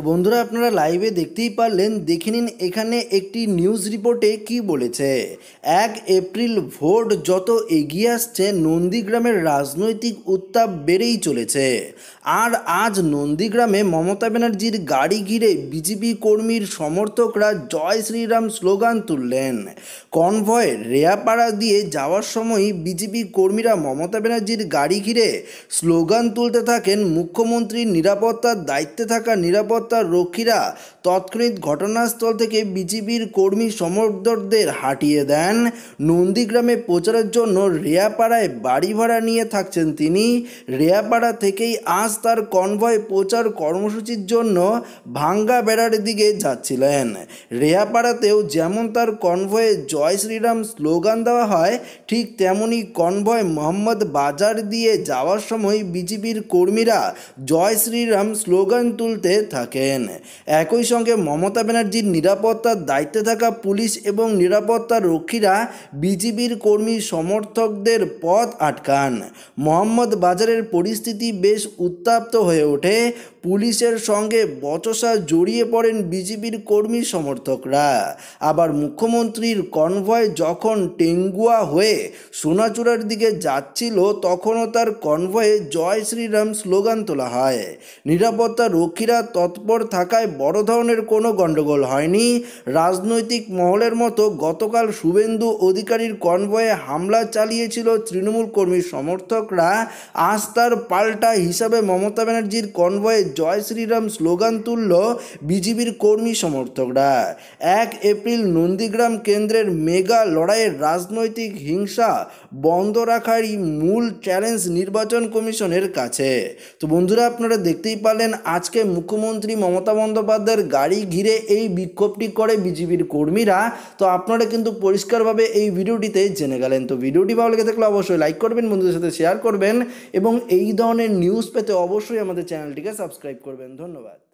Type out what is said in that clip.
তো বন্ধুরা আপনারা লাইভে দেখতেই পারলেন দেখে নিন এখানে একটি নিউজ রিপোর্টে কি বলেছে এক এপ্রিল ভোট যত এগিয়ে আসছে নন্দীগ্রামের রাজনৈতিক উত্তাপ বেড়েই চলেছে আর আজ নন্দীগ্রামে মমতা ব্যানার্জির গাড়ি ঘিরে বিজেপি কর্মীর সমর্থকরা জয় শ্রীরাম স্লোগান তুললেন কনভয় রেয়াপাড়া দিয়ে যাওয়ার সময় বিজেপি কর্মীরা মমতা ব্যানার্জির গাড়ি ঘিরে স্লোগান তুলতে থাকেন মুখ্যমন্ত্রীর নিরাপত্তার দায়িত্বে থাকা নিরাপত্তা নিরাপত্তার রক্ষীরা তৎক্ষণিক ঘটনাস্থল থেকে বিজিবির কর্মী সমর্থকদের হাঁটিয়ে দেন নন্দীগ্রামে প্রচারের জন্য রেয়াপাড়ায় বাড়ি ভাড়া নিয়ে থাকছেন তিনি রেয়াপাড়া থেকেই আজ তার কনভয় প্রচার কর্মসূচির জন্য ভাঙ্গা বেড়ার দিকে যাচ্ছিলেন রেয়াপাড়াতেও যেমন তার কনভয়ে জয় শ্রীরাম স্লোগান দেওয়া হয় ঠিক তেমনই কনভয় মোহাম্মদ বাজার দিয়ে যাওয়ার সময় বিজিবির কর্মীরা জয় শ্রীরাম স্লোগান তুলতে থাকে থাকেন একই সঙ্গে মমতা ব্যানার্জির নিরাপত্তার দায়িত্বে থাকা পুলিশ এবং নিরাপত্তা রক্ষীরা বিজিবির কর্মী সমর্থকদের পথ আটকান মোহাম্মদ বাজারের পরিস্থিতি বেশ উত্তাপ্ত হয়ে ওঠে পুলিশের সঙ্গে বচসা জড়িয়ে পড়েন বিজিবির কর্মী সমর্থকরা আবার মুখ্যমন্ত্রীর কনভয় যখন টেঙ্গুয়া হয়ে সোনাচূড়ার দিকে যাচ্ছিল তখনও তার কনভয়ে জয় শ্রীরাম স্লোগান তোলা হয় নিরাপত্তা রক্ষীরা তৎপর তৎপর থাকায় বড় ধরনের কোনো গণ্ডগোল হয়নি রাজনৈতিক মহলের মতো গতকাল শুভেন্দু অধিকারীর কনভয়ে হামলা চালিয়েছিল তৃণমূল কর্মী সমর্থকরা আজ তার পাল্টা হিসাবে মমতা ব্যানার্জির কনভয়ে জয় শ্রীরাম স্লোগান তুলল বিজেপির কর্মী সমর্থকরা এক এপ্রিল নন্দীগ্রাম কেন্দ্রের মেগা লড়াইয়ের রাজনৈতিক হিংসা বন্ধ রাখারই মূল চ্যালেঞ্জ নির্বাচন কমিশনের কাছে তো বন্ধুরা আপনারা দেখতেই পারলেন আজকে মুখ্যমন্ত্রী মুখ্যমন্ত্রী মমতা বন্দ্যোপাধ্যায়ের গাড়ি ঘিরে এই বিক্ষোভটি করে বিজেপির কর্মীরা তো আপনারা কিন্তু পরিষ্কারভাবে এই ভিডিওটিতে জেনে গেলেন তো ভিডিওটি ভালো লেগে থাকলে অবশ্যই লাইক করবেন বন্ধুদের সাথে শেয়ার করবেন এবং এই ধরনের নিউজ পেতে অবশ্যই আমাদের চ্যানেলটিকে সাবস্ক্রাইব করবেন ধন্যবাদ